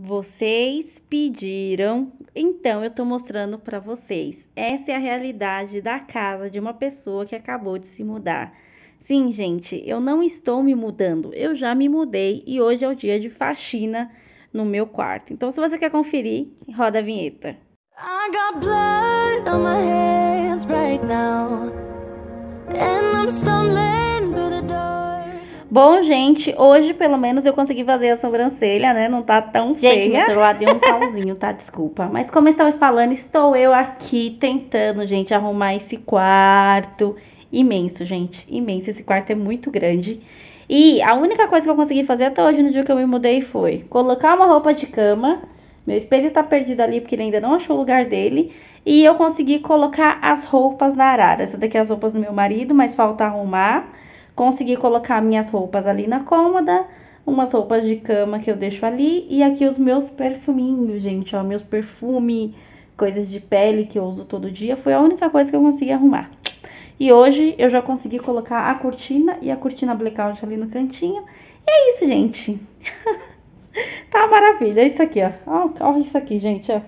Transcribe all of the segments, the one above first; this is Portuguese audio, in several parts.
Vocês pediram, então eu estou mostrando para vocês. Essa é a realidade da casa de uma pessoa que acabou de se mudar. Sim, gente, eu não estou me mudando, eu já me mudei e hoje é o dia de faxina no meu quarto. Então, se você quer conferir, roda a vinheta. I got blood on my hands right now, and I'm stumbling. Bom, gente, hoje pelo menos eu consegui fazer a sobrancelha, né? Não tá tão gente, feia. Gente, meu celular deu um pauzinho, tá? Desculpa. Mas como eu estava falando, estou eu aqui tentando, gente, arrumar esse quarto. Imenso, gente, imenso. Esse quarto é muito grande. E a única coisa que eu consegui fazer até hoje no dia que eu me mudei foi colocar uma roupa de cama. Meu espelho tá perdido ali porque ele ainda não achou o lugar dele. E eu consegui colocar as roupas na arara. Essa daqui é as roupas do meu marido, mas falta arrumar. Consegui colocar minhas roupas ali na cômoda, umas roupas de cama que eu deixo ali e aqui os meus perfuminhos, gente, ó, meus perfume, coisas de pele que eu uso todo dia, foi a única coisa que eu consegui arrumar. E hoje eu já consegui colocar a cortina e a cortina blackout ali no cantinho. E é isso, gente. tá maravilha, é isso aqui, ó. Olha isso aqui, gente, ó.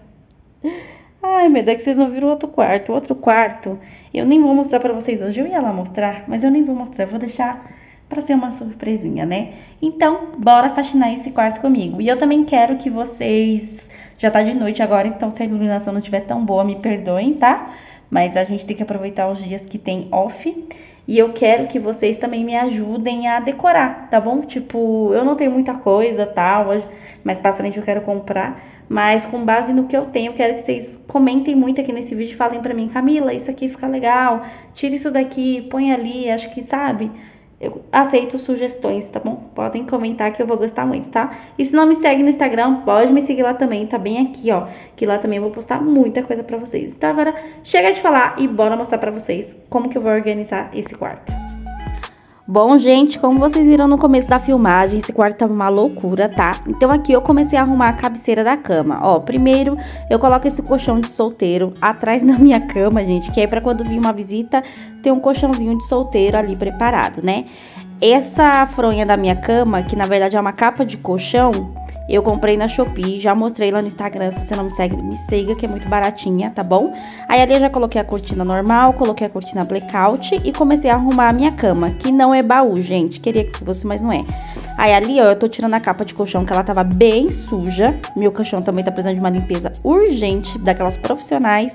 Ai, meu, é que vocês não viram outro quarto, outro quarto. Eu nem vou mostrar para vocês hoje. Eu ia lá mostrar, mas eu nem vou mostrar. Vou deixar para ser uma surpresinha, né? Então, bora faxinar esse quarto comigo. E eu também quero que vocês. Já tá de noite agora, então se a iluminação não estiver tão boa, me perdoem, tá? Mas a gente tem que aproveitar os dias que tem off. E eu quero que vocês também me ajudem a decorar, tá bom? Tipo, eu não tenho muita coisa, tal, tá? mas para frente eu quero comprar, mas com base no que eu tenho, quero que vocês comentem muito aqui nesse vídeo, falem para mim, Camila, isso aqui fica legal, tira isso daqui, põe ali, acho que sabe. Eu aceito sugestões, tá bom? Podem comentar que eu vou gostar muito, tá? E se não me segue no Instagram, pode me seguir lá também, tá bem aqui, ó, que lá também eu vou postar muita coisa para vocês. Então agora chega de falar e bora mostrar para vocês como que eu vou organizar esse quarto. Bom, gente, como vocês viram no começo da filmagem, esse quarto tava uma loucura, tá? Então aqui eu comecei a arrumar a cabeceira da cama. Ó, primeiro eu coloco esse colchão de solteiro atrás da minha cama, gente, que é para quando vir uma visita ter um colchãozinho de solteiro ali preparado, né? Essa fronha da minha cama, que na verdade é uma capa de colchão, eu comprei na Shopee, já mostrei lá no Instagram, se você não me segue, me siga, que é muito baratinha, tá bom? Aí ali eu já coloquei a cortina normal, coloquei a cortina blackout e comecei a arrumar a minha cama, que não é baú, gente, queria que fosse, mas não é. Aí ali, ó, eu tô tirando a capa de colchão, que ela tava bem suja, meu colchão também tá precisando de uma limpeza urgente, daquelas profissionais...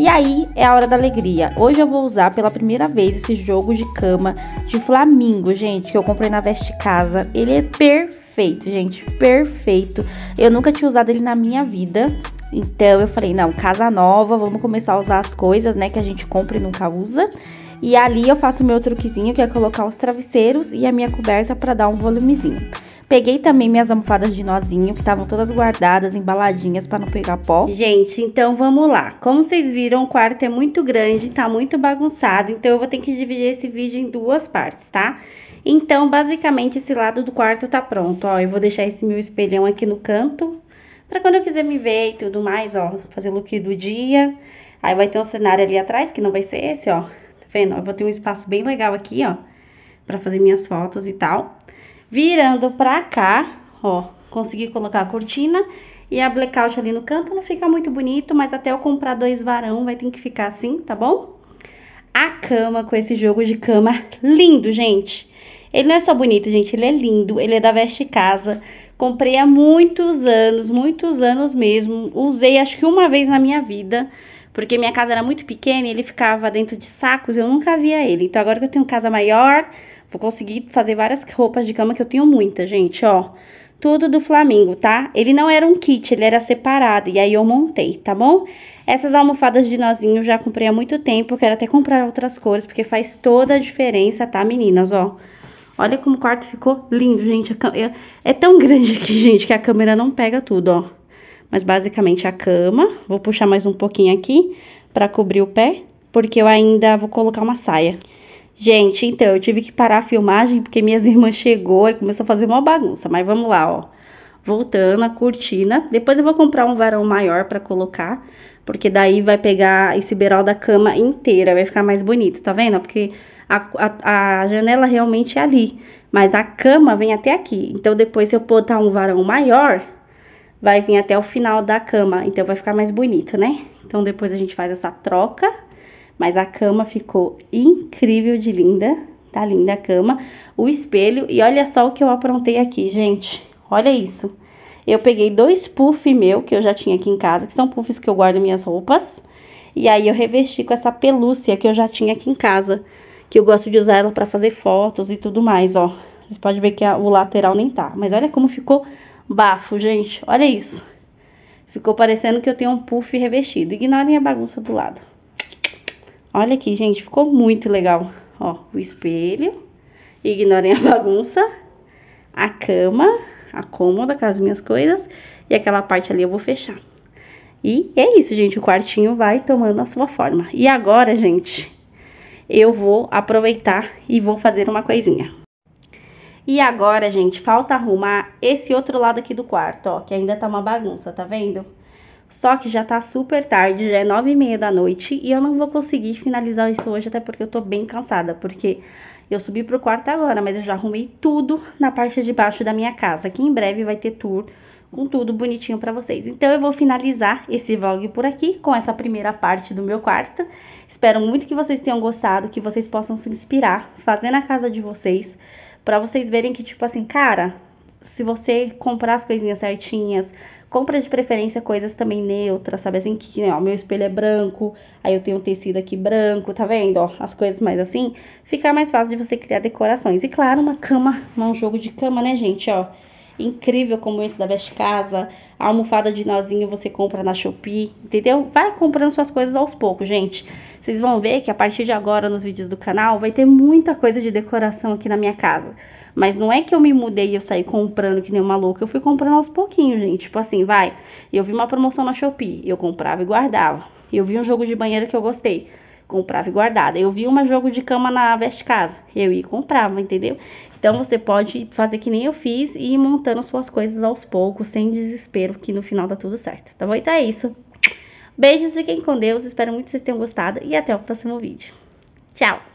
E aí é a hora da alegria. Hoje eu vou usar pela primeira vez esse jogo de cama de Flamingo, gente, que eu comprei na Veste Casa. Ele é perfeito, gente, perfeito. Eu nunca tinha usado ele na minha vida. Então eu falei, não, casa nova, vamos começar a usar as coisas, né, que a gente compra e nunca usa. E ali eu faço o meu truquezinho, que é colocar os travesseiros e a minha coberta para dar um volumezinho. Peguei também minhas almofadas de nozinho, que estavam todas guardadas, embaladinhas para não pegar pó. Gente, então vamos lá. Como vocês viram, o quarto é muito grande, tá muito bagunçado, então eu vou ter que dividir esse vídeo em duas partes, tá? Então, basicamente, esse lado do quarto tá pronto, ó. Eu vou deixar esse meu espelhão aqui no canto, para quando eu quiser me ver e tudo mais, ó, fazer look do dia. Aí vai ter um cenário ali atrás, que não vai ser esse, ó, vendo? Eu vou ter um espaço bem legal aqui, ó, para fazer minhas fotos e tal. Virando pra cá, ó, consegui colocar a cortina e a blackout ali no canto não fica muito bonito, mas até eu comprar dois varão vai ter que ficar assim, tá bom? A cama com esse jogo de cama lindo, gente. Ele não é só bonito, gente, ele é lindo, ele é da Veste Casa. Comprei há muitos anos, muitos anos mesmo. Usei acho que uma vez na minha vida. Porque minha casa era muito pequena e ele ficava dentro de sacos, eu nunca via ele. Então agora que eu tenho casa maior, vou conseguir fazer várias roupas de cama que eu tenho muita, gente, ó. Tudo do Flamingo, tá? Ele não era um kit, ele era separado. E aí eu montei, tá bom? Essas almofadas de nozinho eu já comprei há muito tempo. Quero até comprar outras cores, porque faz toda a diferença, tá, meninas? Ó. Olha como o quarto ficou lindo, gente. É, é tão grande aqui, gente, que a câmera não pega tudo, ó mas basicamente a cama. Vou puxar mais um pouquinho aqui para cobrir o pé, porque eu ainda vou colocar uma saia. Gente, então, eu tive que parar a filmagem porque minhas irmãs chegou e começou a fazer uma bagunça, mas vamos lá, ó. Voltando a cortina. Depois eu vou comprar um varão maior para colocar, porque daí vai pegar esse beiral da cama inteira, vai ficar mais bonito, tá vendo? Porque a, a, a janela realmente é ali, mas a cama vem até aqui. Então, depois se eu botar um varão maior, vai vir até o final da cama, então vai ficar mais bonito, né? Então depois a gente faz essa troca, mas a cama ficou incrível de linda, tá linda a cama, o espelho e olha só o que eu aprontei aqui, gente. Olha isso. Eu peguei dois puffs meu que eu já tinha aqui em casa, que são puffs que eu guardo minhas roupas, e aí eu revesti com essa pelúcia que eu já tinha aqui em casa, que eu gosto de usar ela para fazer fotos e tudo mais, ó. Vocês podem ver que a, o lateral nem tá, mas olha como ficou Bafo, gente. Olha isso. Ficou parecendo que eu tenho um puff revestido. Ignorem a bagunça do lado. Olha aqui, gente. Ficou muito legal. Ó, o espelho. Ignorem a bagunça. A cama. A cômoda com as minhas coisas. E aquela parte ali eu vou fechar. E é isso, gente. O quartinho vai tomando a sua forma. E agora, gente, eu vou aproveitar e vou fazer uma coisinha. E agora, gente, falta arrumar esse outro lado aqui do quarto, ó, que ainda tá uma bagunça, tá vendo? Só que já tá super tarde, já é nove e meia da noite e eu não vou conseguir finalizar isso hoje, até porque eu tô bem cansada, porque eu subi pro quarto agora, mas eu já arrumei tudo na parte de baixo da minha casa, que em breve vai ter tour com tudo bonitinho para vocês. Então eu vou finalizar esse vlog por aqui com essa primeira parte do meu quarto. Espero muito que vocês tenham gostado, que vocês possam se inspirar, fazer na casa de vocês para vocês verem que, tipo assim, cara, se você comprar as coisinhas certinhas, compra de preferência coisas também neutras, sabe? Assim, que, ó, meu espelho é branco, aí eu tenho um tecido aqui branco, tá vendo? Ó, as coisas mais assim, fica mais fácil de você criar decorações. E claro, uma cama, um jogo de cama, né, gente, ó incrível como esse da Veste Casa, a almofada de nozinho você compra na Shopee, entendeu? Vai comprando suas coisas aos poucos, gente. Vocês vão ver que a partir de agora nos vídeos do canal vai ter muita coisa de decoração aqui na minha casa. Mas não é que eu me mudei e eu saí comprando que nem uma louca. Eu fui comprando aos pouquinhos, gente. Tipo assim, vai. Eu vi uma promoção na Shopee, eu comprava e guardava. Eu vi um jogo de banheiro que eu gostei comprava e guardava. Eu vi uma jogo de cama na Veste Casa, eu ia e comprava, entendeu? Então você pode fazer que nem eu fiz e ir montando suas coisas aos poucos, sem desespero, que no final dá tudo certo, tá bom? Então é isso. Beijos, fiquem com Deus, espero muito que vocês tenham gostado e até o próximo vídeo. Tchau!